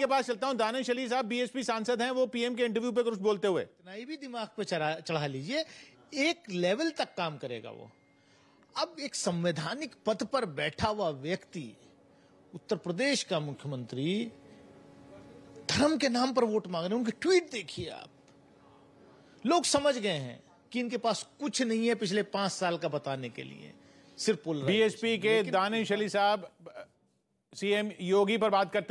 के पास चलता हूँ दानिश अली साहब बीएसपी सांसद हैं वो पीएम के इंटरव्यू पे कुछ बोलते हुए इतना ही भी दिमाग पे चढ़ा लीजिए एक लेवल तक काम करेगा वो अब एक संवैधानिक पद पर बैठा हुआ व्यक्ति उत्तर प्रदेश का मुख्यमंत्री धर्म के नाम पर वोट मांग रहे हैं उनके ट्वीट देखिए आप लोग समझ गए हैं कि इनके पास कुछ नहीं है पिछले पांच साल का बताने के लिए सिर्फ बीएसपी के दानिश अली साहब सीएम योगी पर बात करते